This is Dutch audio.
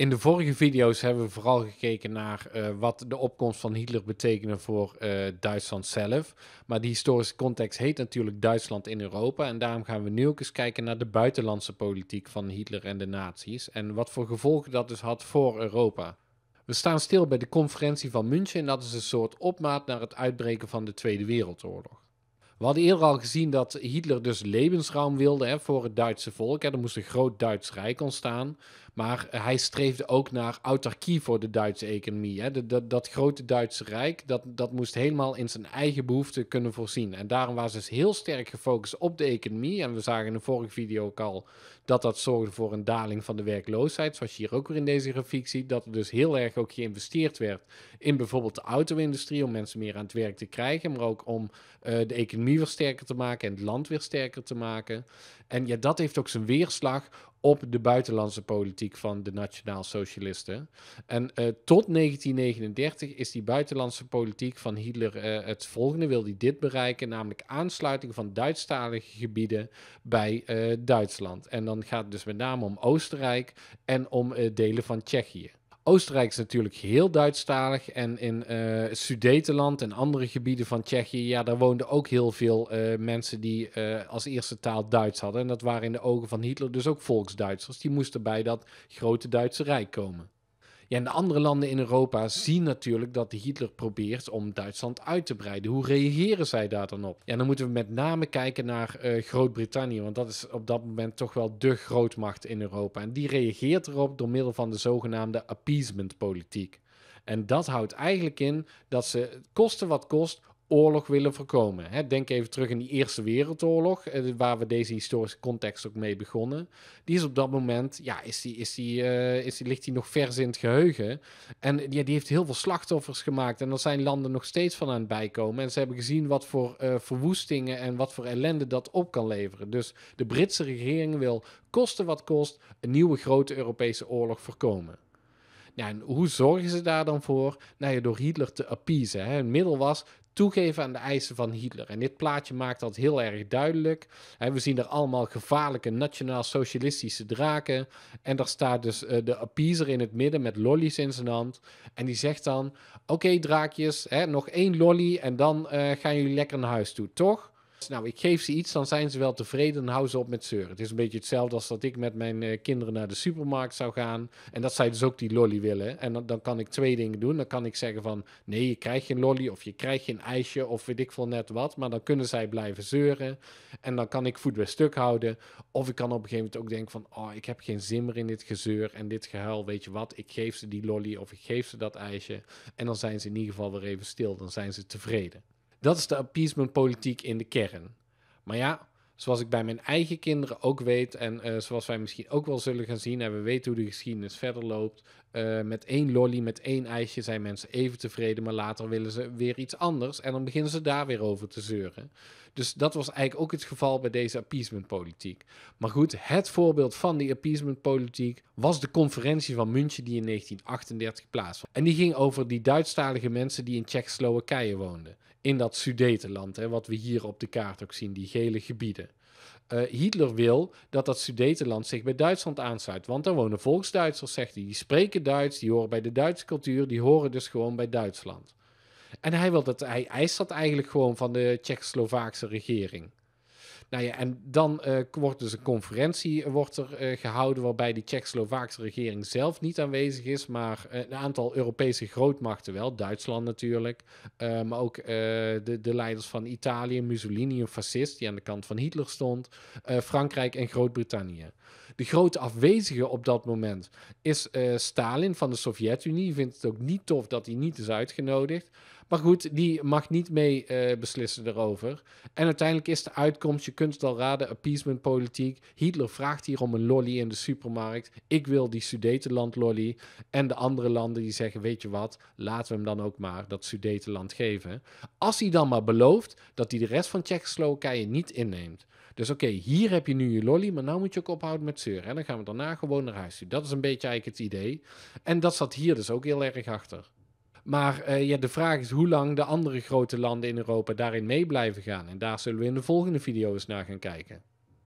in de vorige video's hebben we vooral gekeken naar eh, wat de opkomst van Hitler betekende voor eh, Duitsland zelf. Maar die historische context heet natuurlijk Duitsland in Europa. En daarom gaan we nu ook eens kijken naar de buitenlandse politiek van Hitler en de nazi's. En wat voor gevolgen dat dus had voor Europa. We staan stil bij de conferentie van München en dat is een soort opmaat naar het uitbreken van de Tweede Wereldoorlog. We hadden eerder al gezien dat Hitler dus levensraam wilde hè, voor het Duitse volk. Hè. Er moest een groot Duits Rijk ontstaan. Maar hij streefde ook naar autarkie voor de Duitse economie. Hè. dat grote Duitse Rijk, dat, dat moest helemaal in zijn eigen behoeften kunnen voorzien. En daarom was dus heel sterk gefocust op de economie. En we zagen in de vorige video ook al dat dat zorgde voor een daling van de werkloosheid. Zoals je hier ook weer in deze grafiek ziet. Dat er dus heel erg ook geïnvesteerd werd in bijvoorbeeld de auto-industrie. Om mensen meer aan het werk te krijgen. Maar ook om eh, de economie economie sterker te maken en het land weer sterker te maken. En ja, dat heeft ook zijn weerslag op de buitenlandse politiek van de nationaal-socialisten. En eh, tot 1939 is die buitenlandse politiek van Hitler eh, het volgende, wil hij dit bereiken, namelijk aansluiting van Duitsstalige gebieden bij eh, Duitsland. En dan gaat het dus met name om Oostenrijk en om delen van Tsjechië. Oostenrijk is natuurlijk heel Duitsstalig. En in uh, Sudetenland en andere gebieden van Tsjechië, ja, daar woonden ook heel veel eh, mensen die eh, als eerste taal Duits hadden. En dat waren in de ogen van Hitler dus ook volksduitsers. Die moesten bij dat grote Duitse Rijk komen en de andere landen in Europa zien natuurlijk dat Hitler probeert om Duitsland uit te breiden. Hoe reageren zij daar dan op? Ja, dan moeten we met name kijken naar eh, Groot-Brittannië, want dat is op dat moment toch wel de grootmacht in Europa. En die reageert erop door middel van de zogenaamde appeasement politiek. En dat houdt eigenlijk in dat ze kosten wat kost oorlog willen voorkomen. denk even terug in die Eerste Wereldoorlog, eh, waar we deze historische context ook mee begonnen. Die is op dat moment, ja, is die, is die, eh, is die, ligt die nog vers in het geheugen. En ja, die heeft heel veel slachtoffers gemaakt. En dan zijn landen nog steeds van aan het bijkomen. En ze hebben gezien wat voor eh, verwoestingen en wat voor ellende dat op kan leveren. Dus de Britse regering wil, kosten wat kost, een nieuwe grote Europese oorlog voorkomen. Ja, en hoe zorgen ze daar dan voor? Nou ja, door Hitler te appeasen. Hè. Een middel was toegeven aan de eisen van Hitler. En dit plaatje maakt dat heel erg duidelijk. We zien er allemaal gevaarlijke nationaal-socialistische draken. En daar staat dus eh, de appeaser in het midden met lollies in zijn hand. En die zegt dan, oké draakjes, nog één lolly en dan eh, gaan jullie lekker naar huis toe, toch? Nou, ik geef ze iets, dan zijn ze wel tevreden en houden ze op met zeuren. Het is een beetje hetzelfde als dat ik met mijn eh, kinderen naar de supermarkt zou gaan. En dat zij dus ook die lolly willen. En dan, dan kan ik twee dingen doen. Dan kan ik zeggen van, nee, je krijgt geen lolly of je krijgt geen ijsje of weet ik veel net wat. Maar dan kunnen zij blijven zeuren. En dan kan ik voet bij stuk houden. Of ik kan op een gegeven moment ook denken van, oh, ik heb geen zin meer in dit gezeur en dit gehuil. Weet je wat, ik geef ze die lolly of ik geef ze dat ijsje. En dan zijn ze in ieder geval weer even stil. Dan zijn ze tevreden. Dat is de appeasementpolitiek in de kern. Maar ja, zoals ik bij mijn eigen kinderen ook weet en eh, zoals wij misschien ook wel zullen gaan zien en we weten hoe de geschiedenis verder loopt, eh, met één lolly, met één ijsje zijn mensen even tevreden, maar later willen ze weer iets anders en dan beginnen ze daar weer over te zeuren. Dus dat was eigenlijk ook het geval bij deze appeasementpolitiek. Maar goed, het voorbeeld van die appeasementpolitiek was de conferentie van München die in 1938 plaatsvond. En die ging over die Duitsstalige mensen die in Tsjechoslowakije woonden. In dat Sudetenland, hè, wat we hier op de kaart ook zien, die gele gebieden. Eh, Hitler wil dat dat Sudetenland zich bij Duitsland aansluit. Want daar wonen volksduitsers, zegt hij. Die spreken Duits, die horen bij de Duitse cultuur, die horen dus gewoon bij Duitsland. En hij, wil dat, hij eist dat eigenlijk gewoon van de Tsjechoslowaakse regering. Nou ja, en dan eh, wordt dus een conferentie eh, wordt er, eh, gehouden waarbij de Tsjechoslowaakse regering zelf niet aanwezig is, maar een aantal Europese grootmachten wel. Duitsland natuurlijk, maar ook de, de, leiders van Italië, Mussolini, een fascist die aan de kant van Hitler stond, Frankrijk en Groot-Brittannië. De grote afwezige op dat moment is Stalin van de Sovjet-Unie. Vindt het ook niet tof dat hij niet is uitgenodigd. Maar goed, die mag niet mee uh, beslissen erover. En uiteindelijk is de uitkomst, je kunt het al raden, appeasementpolitiek. Hitler vraagt hier om een lolly in de supermarkt. Ik wil die Sudetenland lolly. En de andere landen die zeggen, weet je wat, laten we hem dan ook maar dat Sudetenland geven. Als hij dan maar belooft dat hij de rest van Tsjechoslowakije niet inneemt. Dus oké, hier heb je nu je lolly, maar nou moet je ook ophouden met zeuren. En dan gaan we daarna gewoon naar huis Dat is een beetje eigenlijk het idee. En dat zat hier dus ook heel erg achter. Maar eh, ja, de vraag is hoe lang de andere grote landen in Europa daarin mee blijven gaan. En daar zullen we in de volgende video's naar gaan kijken.